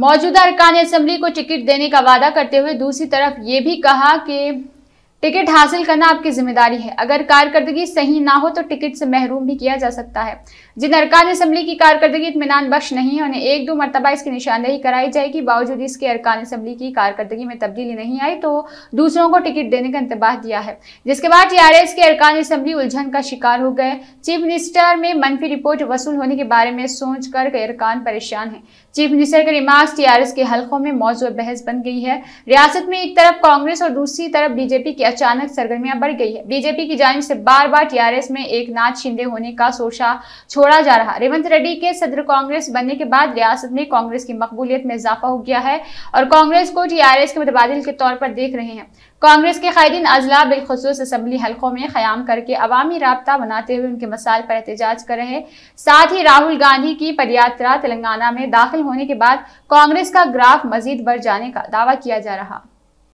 मौजूदा अरकान असम्बली को टिकट देने का वादा करते हुए दूसरी तरफ ये भी कहा कि टिकट हासिल करना आपकी जिम्मेदारी है अगर कारकर्दगी सही ना हो तो टिकट से महरूम भी किया जा सकता है जिन अरकान असम्बली की कारकर्दगी इतमान बख्श नहीं है उन्हें एक दो मरतबा इसकी निशानदेही कराई जाएगी बावजूद इसके अरकान असम्बली की कारकर्दगी में तब्दीली नहीं आई तो दूसरों को टिकट देने का इंतबाह दिया है जिसके बाद टी आर एस के अरकान असम्बली उलझन का शिकार हो गए चीफ मिनिस्टर में मनफी रिपोर्ट वसूल होने के बारे में सोच कर अरकान परेशान है चीफ मिनिस्टर के रिमार्क टी आर एस के हल्कों में मौजूद बहस बन गई है रियासत में एक तरफ कांग्रेस और दूसरी तरफ बीजेपी अचानक सरगर्मियां बढ़ गई है बीजेपी की जानब से बार बार टीआरएस में एक नाथ शिंदे होने का सोशा छोड़ा जा रहा रेवंत रेड्डी के सदर कांग्रेस बनने के बाद रियासत में कांग्रेस की मकबूलियत में इजाफा हो गया है और कांग्रेस को टीआरएस के मुतबादल के तौर पर देख रहे हैं कांग्रेस के कायदीन अजला बिलखसूस असम्बली हलकों में क़्याम करके अवामी रबता बनाते हुए उनके मसाइल पर एहतजाज कर रहे साथ ही राहुल गांधी की पदयात्रा तेलंगाना में दाखिल होने के बाद कांग्रेस का ग्राफ मजीद बढ़ जाने का दावा किया जा रहा